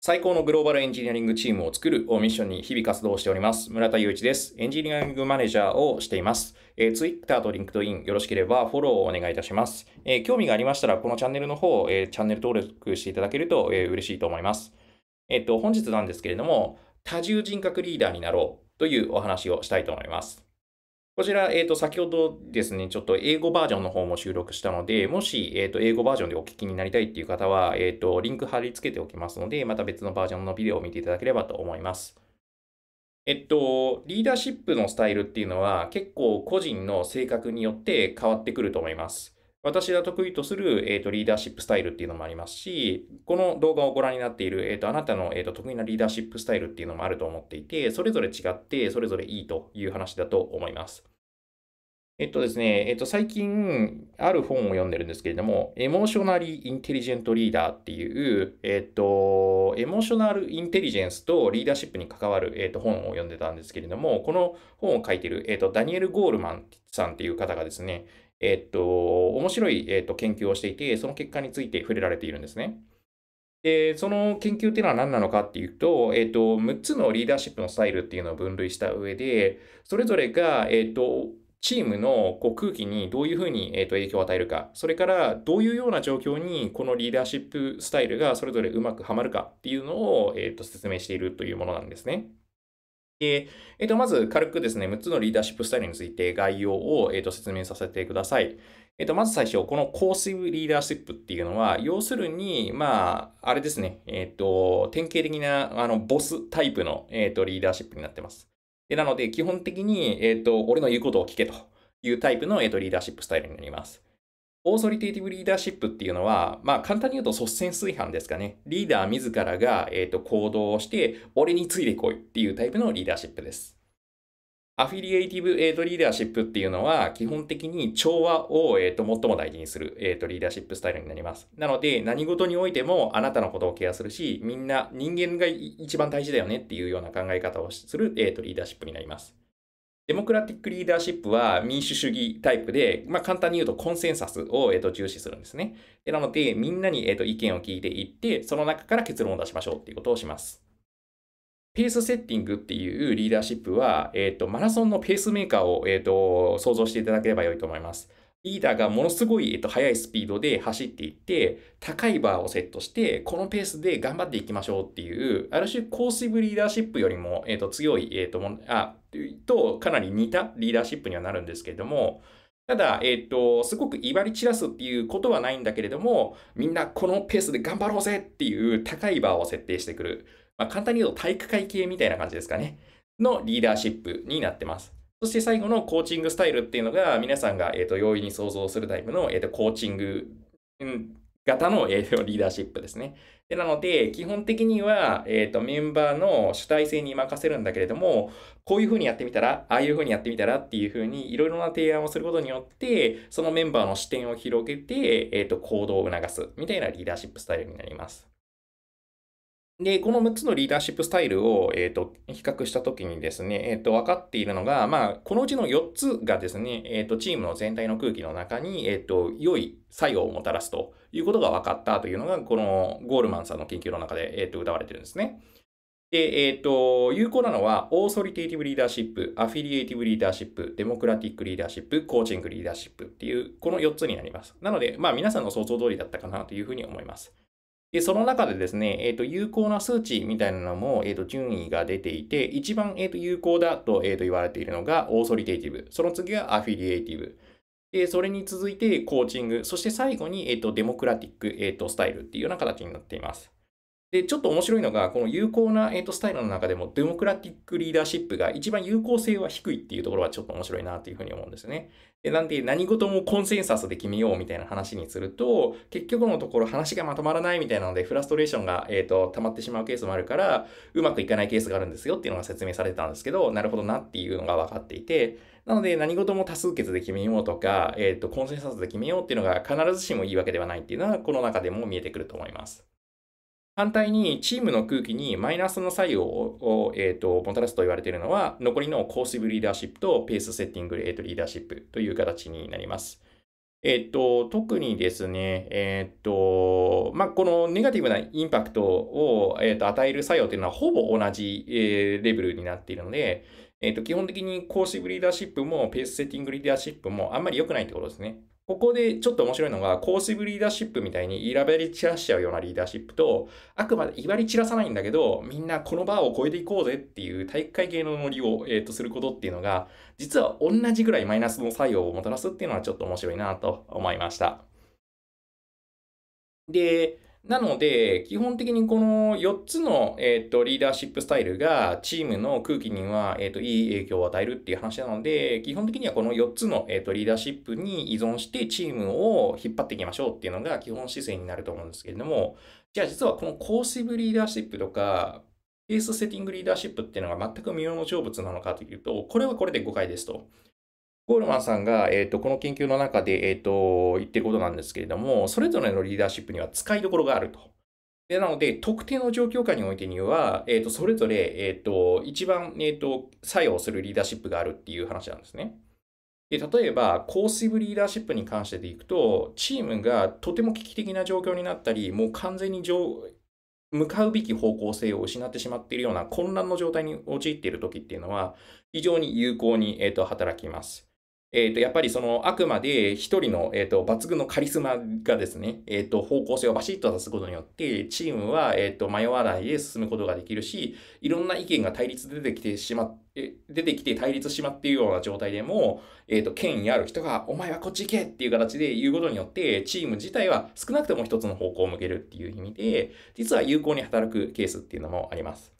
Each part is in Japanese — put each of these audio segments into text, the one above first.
最高のグローバルエンジニアリングチームを作るをミッションに日々活動しております。村田祐一です。エンジニアリングマネージャーをしています。えー、Twitter と LinkedIn よろしければフォローをお願いいたします。えー、興味がありましたら、このチャンネルの方、えー、チャンネル登録していただけると、えー、嬉しいと思います。えっ、と、本日なんですけれども、多重人格リーダーになろうというお話をしたいと思います。こちら、えっ、ー、と、先ほどですね、ちょっと英語バージョンの方も収録したので、もし、えっ、ー、と、英語バージョンでお聞きになりたいっていう方は、えっ、ー、と、リンク貼り付けておきますので、また別のバージョンのビデオを見ていただければと思います。えっと、リーダーシップのスタイルっていうのは結構個人の性格によって変わってくると思います。私が得意とする、えーと、リーダーシップスタイルっていうのもありますし、この動画をご覧になっている、えーと、あなたの、えーと、と得意なリーダーシップスタイルっていうのもあると思っていて、それぞれ違って、それぞれいいという話だと思います。えっとですね、えっと、最近、ある本を読んでるんですけれども、エモーショナリー・インテリジェント・リーダーっていう、えっと、エモーショナル・インテリジェンスとリーダーシップに関わる、えっと、本を読んでたんですけれども、この本を書いてる、えっと、ダニエル・ゴールマンさんっていう方がですね、えっと、面白い、えっと、研究をしていて、その結果について触れられているんですね。で、その研究っていうのは何なのかっていうと、えっと、6つのリーダーシップのスタイルっていうのを分類した上で、それぞれが、えっと、チームのこう空気にどういうふうに、えー、と影響を与えるか、それからどういうような状況にこのリーダーシップスタイルがそれぞれうまくはまるかっていうのを、えー、と説明しているというものなんですね。えっ、と、まず軽くですね、6つのリーダーシップスタイルについて概要を、えと説明させてください。えっ、と、まず最初、このコースリーダーシップっていうのは、要するに、まあ、あれですね、えっ、と、典型的な、あの、ボスタイプの、えっ、と、リーダーシップになってます。なので、基本的に、えっ、と、俺の言うことを聞けというタイプの、えっ、と、リーダーシップスタイルになります。オーソリティティブリーダーシップっていうのは、まあ簡単に言うと率先炊飯ですかね。リーダー自らが、えーと、行動をして、俺についてこいっていうタイプのリーダーシップです。アフィリエイティブ、リーダーシップっていうのは、基本的に調和を、えーと最も大事にする、えー、とリーダーシップスタイルになります。なので、何事においてもあなたのことをケアするし、みんな人間が一番大事だよねっていうような考え方をする、えー、とリーダーシップになります。デモクラティックリーダーシップは民主主義タイプで、まあ、簡単に言うとコンセンサスを、えー、と重視するんですね。なので、みんなに、えー、と意見を聞いていって、その中から結論を出しましょうっていうことをします。ペースセッティングっていうリーダーシップは、えーと、マラソンのペースメーカーを、えーと想像していただければ良いと思います。リーダーがものすごい、えっと、速いスピードで走っていって、高いバーをセットして、このペースで頑張っていきましょうっていう、ある種コースイブリーダーシップよりも、えっと、強い、えっと、あ、と、かなり似たリーダーシップにはなるんですけれども、ただ、えっ、と、すごく威張り散らすっていうことはないんだけれども、みんなこのペースで頑張ろうぜっていう高いバーを設定してくる。まあ、簡単に言うと体育会系みたいな感じですかね。のリーダーシップになってます。そして最後のコーチングスタイルっていうのが、皆さんが、えーと、容易に想像するタイプの、えーと、コーチング型の、えーと、とリーダーシップですね。でなので、基本的には、えー、とメンバーの主体性に任せるんだけれども、こういうふうにやってみたら、ああいうふうにやってみたらっていうふうに、いろいろな提案をすることによって、そのメンバーの視点を広げて、えー、と行動を促すみたいなリーダーシップスタイルになります。で、この6つのリーダーシップスタイルを、えーと、比較したときにですね、えーと、分かっているのが、まあ、このうちの4つがですね、えーと、チームの全体の空気の中に、えーと、良い作用をもたらすということが分かったというのが、このゴールマンさんの研究の中で、えー、と歌われているんですね。で、えー、と、有効なのは、オーソリテイティブリーダーシップ、アフィリエイティブリーダーシップ、デモクラティックリーダーシップ、コーチングリーダーシップっていう、この4つになります。なので、まあ皆さんの想像通りだったかなというふうに思います。で、その中でですね、えっ、ー、と、有効な数値みたいなのも、えっ、ー、と、順位が出ていて、一番、えっ、ー、と、有効だと、えっ、と、言われているのが、オーソリテイティブ。その次は、アフィリエイティブ。で、それに続いて、コーチング。そして最後に、えっ、と、デモクラティック、えっ、と、スタイルっていうような形になっています。で、ちょっと面白いのが、この有効な、えー、とスタイルの中でも、デモクラティックリーダーシップが一番有効性は低いっていうところはちょっと面白いなというふうに思うんですね。で、なんで何事もコンセンサスで決めようみたいな話にすると、結局のところ話がまとまらないみたいなので、フラストレーションが、えっ、と、溜まってしまうケースもあるから、うまくいかないケースがあるんですよっていうのが説明されてたんですけど、なるほどなっていうのが分かっていて、なので何事も多数決で決めようとか、えっ、と、コンセンサスで決めようっていうのが必ずしもいいわけではないっていうのは、この中でも見えてくると思います。反対に、チームの空気にマイナスの作用を、えーと、もたらすと言われているのは、残りのコーシブリーダーシップとペースセッティング、えーと、リーダーシップという形になります。えっと、特にですね、えっと、まあ、このネガティブなインパクトを、えっと、与える作用というのはほぼ同じ、えー、レベルになっているので、えっと、基本的にコーシブリーダーシップもペースセッティングリーダーシップもあんまり良くないってことですね。ここでちょっと面白いのが、コーシブリーダーシップみたいに、いらべり散らしちゃうようなリーダーシップと、あくまで威張り散らさないんだけど、みんなこのバーを超えていこうぜっていう体育会系のノリを、えー、とすることっていうのが、実は同じぐらいマイナスの作用をもたらすっていうのはちょっと面白いなと思いました。で、なので、基本的にこの4つの、えっ、ー、と、リーダーシップスタイルがチームの空気には、えっ、ー、と、いい影響を与えるっていう話なので、基本的にはこの4つの、えっ、ー、と、リーダーシップに依存してチームを引っ張っていきましょうっていうのが基本姿勢になると思うんですけれども、じゃあ実はこのコーシブリーダーシップとか、ケースセッティングリーダーシップっていうのが全く未用の成仏なのかというと、これはこれで誤解ですと。ゴールマンさんが、えーと、この研究の中で、えーと、言ってることなんですけれども、それぞれのリーダーシップには使いどころがあると。でなので、特定の状況下においてには、えーと、それぞれ、えー、と一番、えー、と作用するリーダーシップがあるっていう話なんですね。で例えば、コーシブリーダーシップに関してでいくと、チームがとても危機的な状況になったり、もう完全に向かうべき方向性を失ってしまっているような混乱の状態に陥っている時っていうのは、非常に有効に、えー、と働きます。えー、と、やっぱりその、あくまで一人の、えー、と、抜群のカリスマがですね、えー、と、方向性をバシッと出すことによって、チームは、えと、迷わないで進むことができるし、いろんな意見が対立出てきてしまって、出てきて対立しまっているような状態でも、えと、権威ある人が、お前はこっち行けっていう形で言うことによって、チーム自体は少なくとも一つの方向を向けるっていう意味で、実は有効に働くケースっていうのもあります。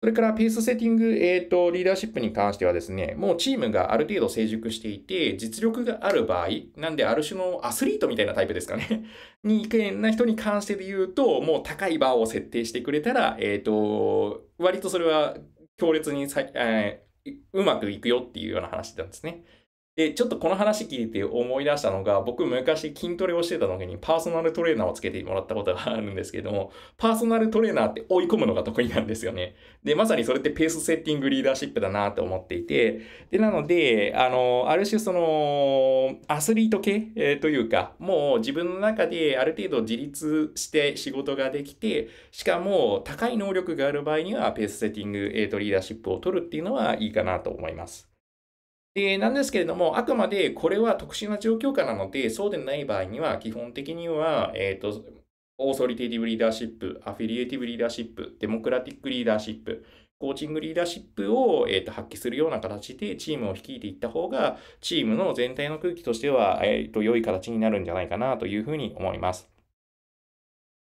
それからペースセッティング、えっ、ー、と、リーダーシップに関してはですね、もうチームがある程度成熟していて、実力がある場合、なんである種のアスリートみたいなタイプですかね、に、意見な人に関してで言うと、もう高いバーを設定してくれたら、えっ、ー、と、割とそれは強烈にさ、えー、うまくいくよっていうような話なんですね。で、ちょっとこの話聞いて思い出したのが、僕昔筋トレをしてた時にパーソナルトレーナーをつけてもらったことがあるんですけども、パーソナルトレーナーって追い込むのが得意なんですよね。で、まさにそれってペースセッティングリーダーシップだなと思っていて、で、なので、あの、ある種その、アスリート系、えー、というか、もう自分の中である程度自立して仕事ができて、しかも高い能力がある場合にはペースセッティング、えー、とリーダーシップを取るっていうのはいいかなと思います。で、なんですけれども、あくまでこれは特殊な状況下なので、そうでない場合には、基本的には、えっ、ー、と、オーソリティティブリーダーシップ、アフィリエイティブリーダーシップ、デモクラティックリーダーシップ、コーチングリーダーシップを、えー、と発揮するような形でチームを率いていった方が、チームの全体の空気としては、えー、と良い形になるんじゃないかなというふうに思います。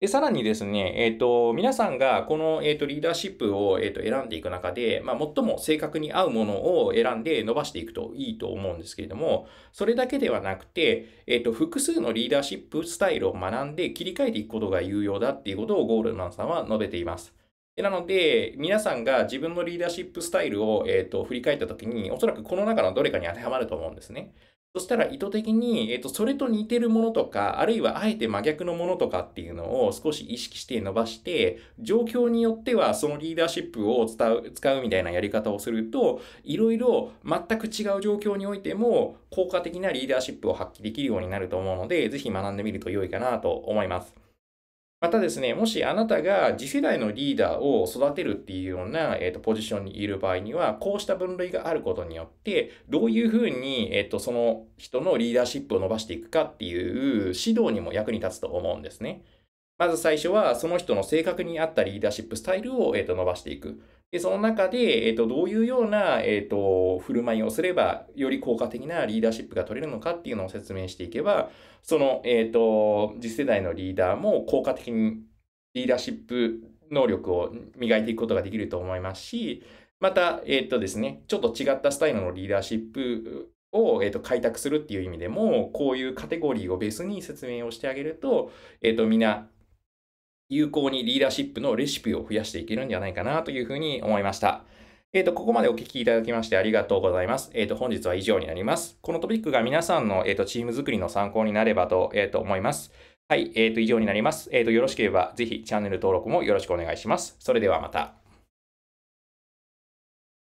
で、さらにですね、えっ、ー、と、皆さんがこの、えっ、ー、と、リーダーシップを、えっ、ー、と、選んでいく中で、まあ、最も正確に合うものを選んで伸ばしていくといいと思うんですけれども、それだけではなくて、えっ、と、複数のリーダーシップスタイルを学んで切り替えていくことが有用だっていうことをゴールマンさんは述べています。なので、皆さんが自分のリーダーシップスタイルを、えーと、と振り返ったときに、おそらくこの中のどれかに当てはまると思うんですね。そしたら意図的に、えっ、と、それと似てるものとか、あるいはあえて真逆のものとかっていうのを少し意識して伸ばして、状況によってはそのリーダーシップを使う、使うみたいなやり方をすると、いろいろ全く違う状況においても、効果的なリーダーシップを発揮できるようになると思うので、ぜひ学んでみると良いかなと思います。またですね、もしあなたが次世代のリーダーを育てるっていうような、えーと、ポジションにいる場合には、こうした分類があることによって、どういうふうに、えーと、その人のリーダーシップを伸ばしていくかっていう指導にも役に立つと思うんですね。まず最初は、その人の性格に合ったリーダーシップスタイルを、えーと伸ばしていく。で、その中で、えっ、ー、と、どういうような、えっ、ー、と、振る舞いをすれば、より効果的なリーダーシップが取れるのかっていうのを説明していけば、その、えっ、ー、と、次世代のリーダーも効果的にリーダーシップ能力を磨いていくことができると思いますし、また、えっ、とですね、ちょっと違ったスタイルのリーダーシップを、えー、と開拓するっていう意味でも、こういうカテゴリーをベースに説明をしてあげると、えっ、と、みんな有効にリーダーシップのレシピを増やしていけるんじゃないかなというふうに思いました。えっ、ー、と、ここまでお聞きいただきましてありがとうございます。えっ、ー、と、本日は以上になります。このトピックが皆さんの、えっ、ー、と、チーム作りの参考になればと、えっ、と、思います。はい、えっ、と、以上になります。えっ、と、よろしければ、ぜひチャンネル登録もよろしくお願いします。それではまた。